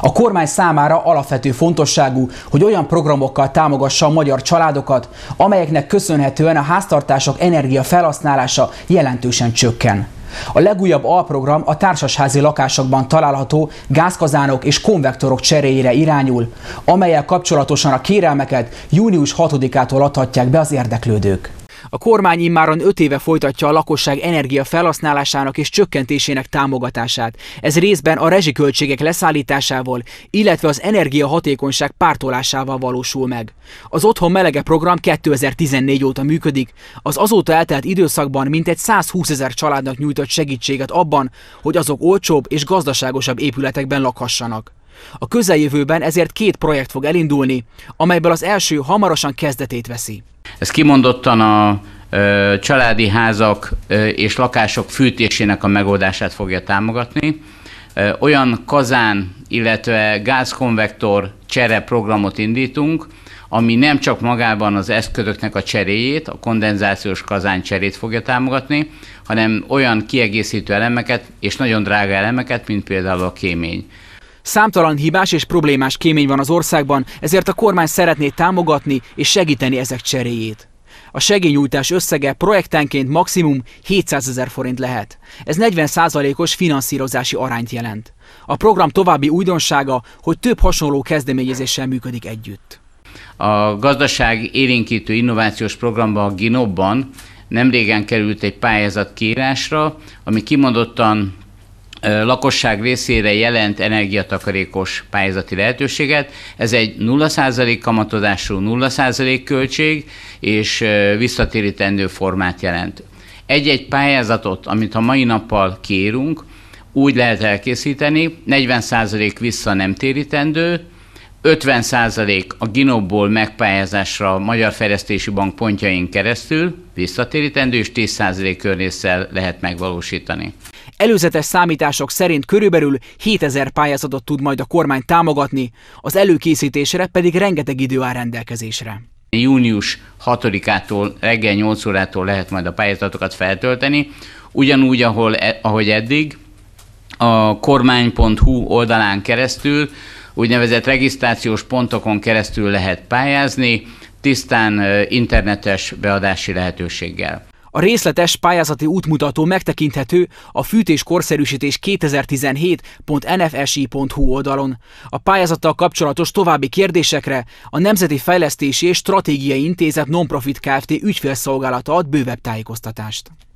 A kormány számára alapvető fontosságú, hogy olyan programokkal támogassa a magyar családokat, amelyeknek köszönhetően a háztartások energia felhasználása jelentősen csökken. A legújabb alprogram a társasházi lakásokban található gázkazánok és konvektorok cseréjére irányul, amelyel kapcsolatosan a kérelmeket június 6-ától adhatják be az érdeklődők. A kormány immáron 5 éve folytatja a lakosság energia felhasználásának és csökkentésének támogatását. Ez részben a rezsiköltségek leszállításával, illetve az energiahatékonyság pártolásával valósul meg. Az Otthon Melege program 2014 óta működik. Az azóta eltelt időszakban mintegy 120 ezer családnak nyújtott segítséget abban, hogy azok olcsóbb és gazdaságosabb épületekben lakhassanak. A közeljövőben ezért két projekt fog elindulni, amelyből az első hamarosan kezdetét veszi. Ez kimondottan a családi házak és lakások fűtésének a megoldását fogja támogatni. Olyan kazán, illetve gázkonvektor csere programot indítunk, ami nem csak magában az eszközöknek a cseréjét, a kondenzációs kazán cserét fogja támogatni, hanem olyan kiegészítő elemeket és nagyon drága elemeket, mint például a kémény. Számtalan hibás és problémás kémény van az országban, ezért a kormány szeretné támogatni és segíteni ezek cseréjét. A segélynyújtás összege projektenként maximum 700 ezer forint lehet. Ez 40%-os finanszírozási arányt jelent. A program további újdonsága, hogy több hasonló kezdeményezéssel működik együtt. A gazdaság érinkítő innovációs programba a GINOB-ban nemrégen került egy pályázat kiírásra, ami kimondottan lakosság részére jelent energiatakarékos pályázati lehetőséget. Ez egy 0% kamatozású 0% költség és visszatérítendő formát jelent. Egy-egy pályázatot, amit a mai nappal kérünk, úgy lehet elkészíteni, 40% vissza nem térítendő, 50% a Ginobból megpályázásra a Magyar Fejlesztési Bank pontjain keresztül visszatérítendő, és 10% százalék lehet megvalósítani. Előzetes számítások szerint körülbelül 7000 pályázatot tud majd a kormány támogatni, az előkészítésre pedig rengeteg idő áll rendelkezésre. Június 6-ától reggel 8 órától lehet majd a pályázatokat feltölteni, ugyanúgy, ahol, e-, ahogy eddig, a kormány.hu oldalán keresztül úgynevezett regisztrációs pontokon keresztül lehet pályázni, tisztán internetes beadási lehetőséggel. A részletes pályázati útmutató megtekinthető a fűtés korszerűsítés 2017.nfsi.hu oldalon. A pályázattal kapcsolatos további kérdésekre a Nemzeti Fejlesztési és Stratégiai Intézet Nonprofit Kft. ügyfélszolgálata ad bővebb tájékoztatást.